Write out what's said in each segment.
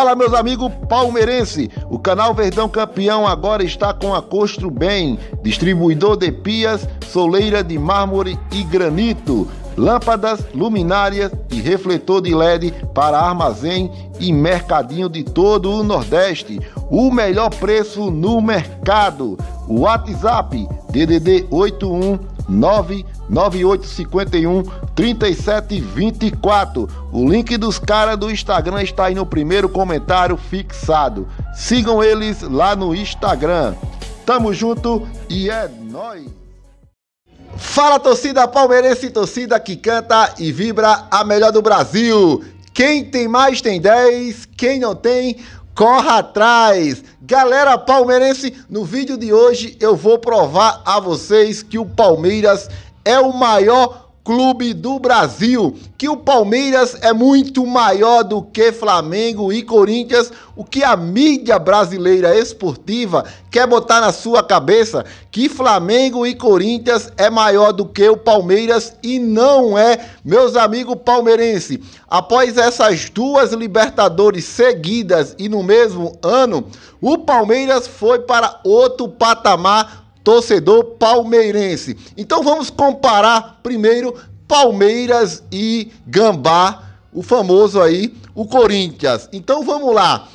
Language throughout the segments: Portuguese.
Fala, meus amigos palmeirense. O canal Verdão Campeão agora está com a Costro Bem, distribuidor de pias, soleira de mármore e granito, lâmpadas, luminárias e refletor de LED para armazém e mercadinho de todo o Nordeste. O melhor preço no mercado. O WhatsApp DDD 81 9851 3724. O link dos caras do Instagram está aí no primeiro comentário fixado. Sigam eles lá no Instagram. Tamo junto e é nóis! Fala torcida palmeirense, torcida que canta e vibra a melhor do Brasil. Quem tem mais tem 10, quem não tem, corra atrás. Galera palmeirense, no vídeo de hoje eu vou provar a vocês que o Palmeiras é o maior clube do Brasil, que o Palmeiras é muito maior do que Flamengo e Corinthians, o que a mídia brasileira esportiva quer botar na sua cabeça que Flamengo e Corinthians é maior do que o Palmeiras e não é, meus amigos palmeirense. Após essas duas Libertadores seguidas e no mesmo ano, o Palmeiras foi para outro patamar torcedor palmeirense. Então vamos comparar primeiro Palmeiras e Gambá, o famoso aí, o Corinthians. Então vamos lá.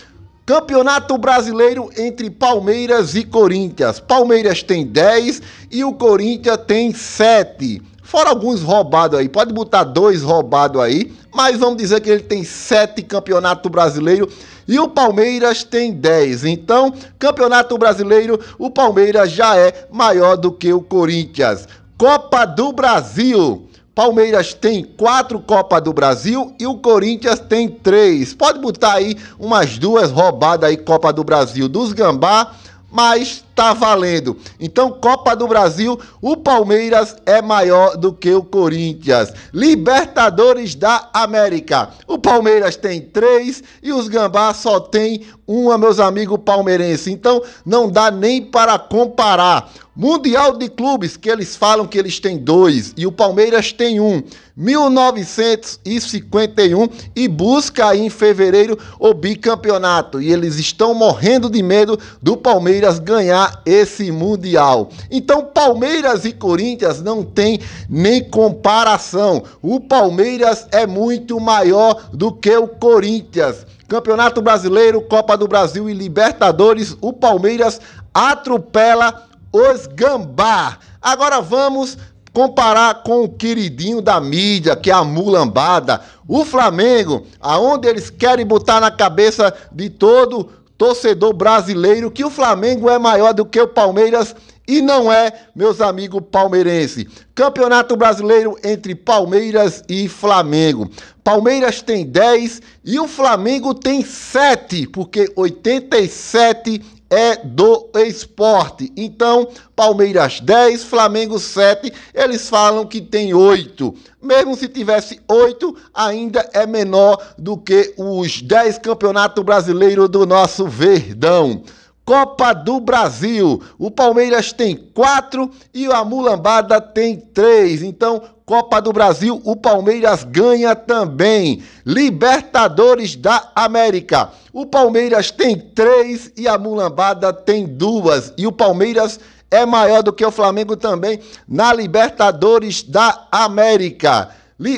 Campeonato Brasileiro entre Palmeiras e Corinthians. Palmeiras tem 10 e o Corinthians tem 7. Fora alguns roubados aí, pode botar dois roubados aí, mas vamos dizer que ele tem sete campeonato brasileiro e o Palmeiras tem 10. Então, Campeonato Brasileiro, o Palmeiras já é maior do que o Corinthians. Copa do Brasil. Palmeiras tem quatro Copa do Brasil e o Corinthians tem três. Pode botar aí umas duas roubadas aí Copa do Brasil dos Gambá mas tá valendo. Então, Copa do Brasil, o Palmeiras é maior do que o Corinthians. Libertadores da América. O Palmeiras tem três e os Gambá só tem uma, meus amigos palmeirenses. Então, não dá nem para comparar. Mundial de Clubes, que eles falam que eles têm dois e o Palmeiras tem um. 1951 e busca aí em fevereiro o bicampeonato. E eles estão morrendo de medo do Palmeiras ganhar esse Mundial. Então, Palmeiras e Corinthians não tem nem comparação. O Palmeiras é muito maior do que o Corinthians. Campeonato Brasileiro, Copa do Brasil e Libertadores, o Palmeiras atropela os Gambá. Agora vamos comparar com o queridinho da mídia, que é a mulambada. O Flamengo, aonde eles querem botar na cabeça de todo torcedor brasileiro que o Flamengo é maior do que o Palmeiras e não é, meus amigos palmeirense. Campeonato Brasileiro entre Palmeiras e Flamengo. Palmeiras tem 10 e o Flamengo tem 7, porque 87 é do esporte. Então, Palmeiras 10, Flamengo 7, eles falam que tem 8. Mesmo se tivesse 8, ainda é menor do que os 10 campeonatos brasileiros do nosso Verdão. Copa do Brasil. O Palmeiras tem quatro e a Mulambada tem três. Então, Copa do Brasil, o Palmeiras ganha também. Libertadores da América. O Palmeiras tem três e a Mulambada tem duas. E o Palmeiras é maior do que o Flamengo também na Libertadores da América.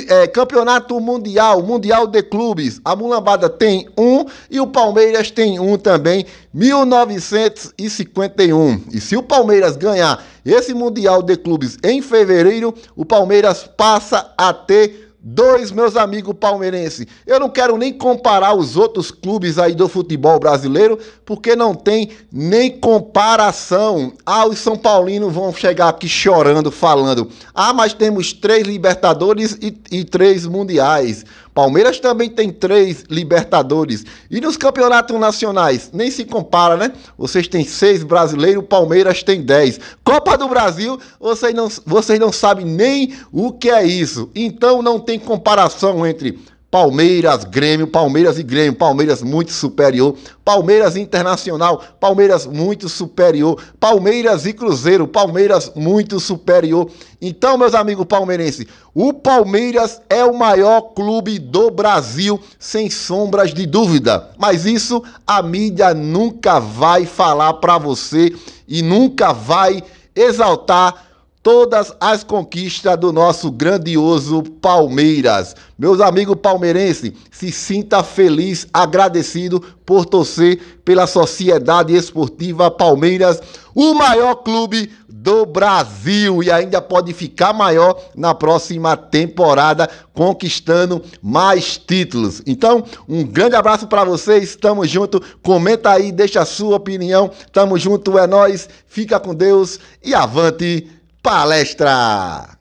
É, campeonato Mundial, Mundial de Clubes. A Mulambada tem um e o Palmeiras tem um também, 1951. E se o Palmeiras ganhar esse Mundial de Clubes em fevereiro, o Palmeiras passa a ter Dois, meus amigos palmeirenses. Eu não quero nem comparar os outros clubes aí do futebol brasileiro, porque não tem nem comparação. Ah, os São Paulinos vão chegar aqui chorando, falando: ah, mas temos três Libertadores e, e três Mundiais. Palmeiras também tem três Libertadores. E nos campeonatos nacionais, nem se compara, né? Vocês têm seis brasileiros, Palmeiras tem dez. Copa do Brasil, vocês não, vocês não sabem nem o que é isso. Então não tem comparação entre Palmeiras, Grêmio, Palmeiras e Grêmio, Palmeiras muito superior, Palmeiras Internacional, Palmeiras muito superior, Palmeiras e Cruzeiro, Palmeiras muito superior. Então, meus amigos palmeirenses, o Palmeiras é o maior clube do Brasil, sem sombras de dúvida. Mas isso a mídia nunca vai falar para você e nunca vai exaltar todas as conquistas do nosso grandioso Palmeiras. Meus amigos palmeirenses, se sinta feliz, agradecido por torcer pela Sociedade Esportiva Palmeiras, o maior clube do Brasil e ainda pode ficar maior na próxima temporada, conquistando mais títulos. Então, um grande abraço para vocês, tamo junto. Comenta aí, deixa a sua opinião. Tamo junto, é nós. Fica com Deus e avante palestra!